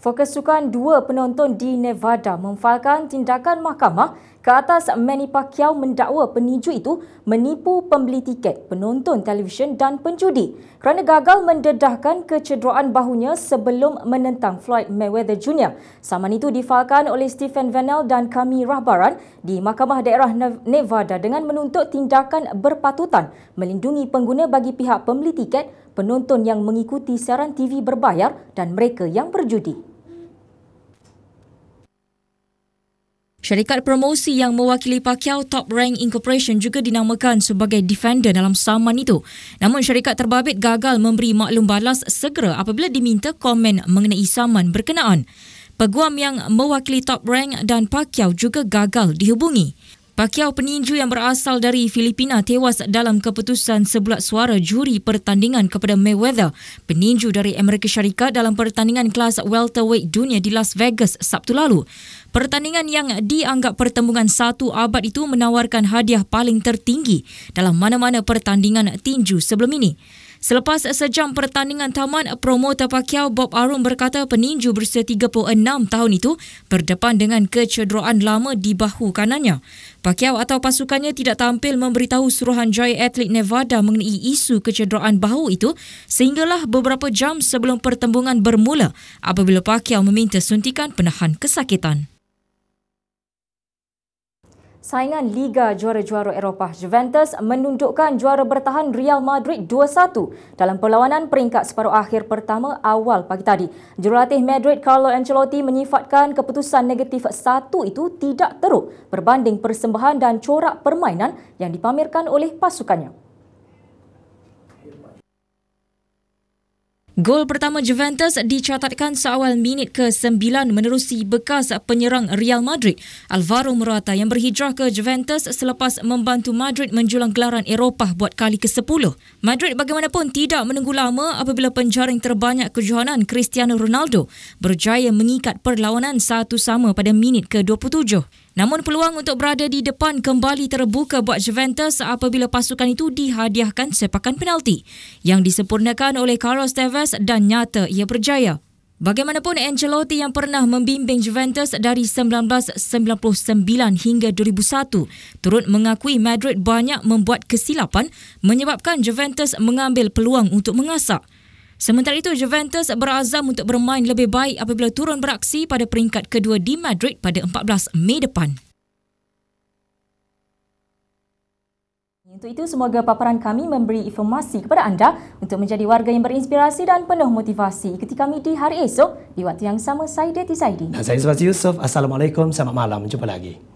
Fokus sukan dua penonton di Nevada memfahamkan tindakan mahkamah ke atas Manny Pacquiao mendakwa peniju itu menipu pembeli tiket, penonton televisyen dan penjudi kerana gagal mendedahkan kecederaan bahunya sebelum menentang Floyd Mayweather Jr. Saman itu difahamkan oleh Stephen Vanell dan kami Rahbaran di Mahkamah Daerah Nevada dengan menuntut tindakan berpatutan melindungi pengguna bagi pihak pembeli tiket penonton yang mengikuti siaran TV berbayar dan mereka yang berjudi. Syarikat promosi yang mewakili Pacquiao Top Rank Incorporation juga dinamakan sebagai defender dalam saman itu. Namun syarikat terbabit gagal memberi maklum balas segera apabila diminta komen mengenai saman berkenaan. Peguam yang mewakili Top Rank dan Pacquiao juga gagal dihubungi. Pakiau peninju yang berasal dari Filipina tewas dalam keputusan sebulat suara juri pertandingan kepada Mayweather, peninju dari Amerika Syarikat dalam pertandingan kelas welterweight dunia di Las Vegas Sabtu lalu. Pertandingan yang dianggap pertembungan satu abad itu menawarkan hadiah paling tertinggi dalam mana-mana pertandingan tinju sebelum ini. Selepas sejam pertandingan taman, promotor Pacquiao Bob Arum berkata peninju berusia 36 tahun itu berdepan dengan kecederaan lama di bahu kanannya. Pacquiao atau pasukannya tidak tampil memberitahu Suruhanjaya Atlet Nevada mengenai isu kecederaan bahu itu sehinggalah beberapa jam sebelum pertembungan bermula apabila Pacquiao meminta suntikan penahan kesakitan saingan Liga Juara-Juara Eropah Juventus menundukkan juara bertahan Real Madrid 2-1 dalam perlawanan peringkat separuh akhir pertama awal pagi tadi. Jurulatih Madrid Carlo Ancelotti menyifatkan keputusan negatif satu itu tidak teruk berbanding persembahan dan corak permainan yang dipamerkan oleh pasukannya. Gol pertama Juventus dicatatkan seawal minit ke-9 menerusi bekas penyerang Real Madrid, Alvaro Morata yang berhijrah ke Juventus selepas membantu Madrid menjulang gelaran Eropah buat kali ke-10. Madrid bagaimanapun tidak menunggu lama apabila penjaring terbanyak kejohanan Cristiano Ronaldo berjaya mengikat perlawanan satu sama pada minit ke-27. Namun peluang untuk berada di depan kembali terbuka buat Juventus apabila pasukan itu dihadiahkan sepakan penalti yang disempurnakan oleh Carlos Tevez jelas dan nyata ia berjaya. Bagaimanapun Ancelotti yang pernah membimbing Juventus dari 1999 hingga 2001 turut mengakui Madrid banyak membuat kesilapan menyebabkan Juventus mengambil peluang untuk mengasah. Sementara itu Juventus berazam untuk bermain lebih baik apabila turun beraksi pada peringkat kedua di Madrid pada 14 Mei depan. Untuk itu, semoga paparan kami memberi informasi kepada anda untuk menjadi warga yang berinspirasi dan penuh motivasi. Ikuti kami di hari esok di waktu yang sama saya, Dati Zaidi. Dan saya Sebastian Yusof. Assalamualaikum. Selamat malam. Jumpa lagi.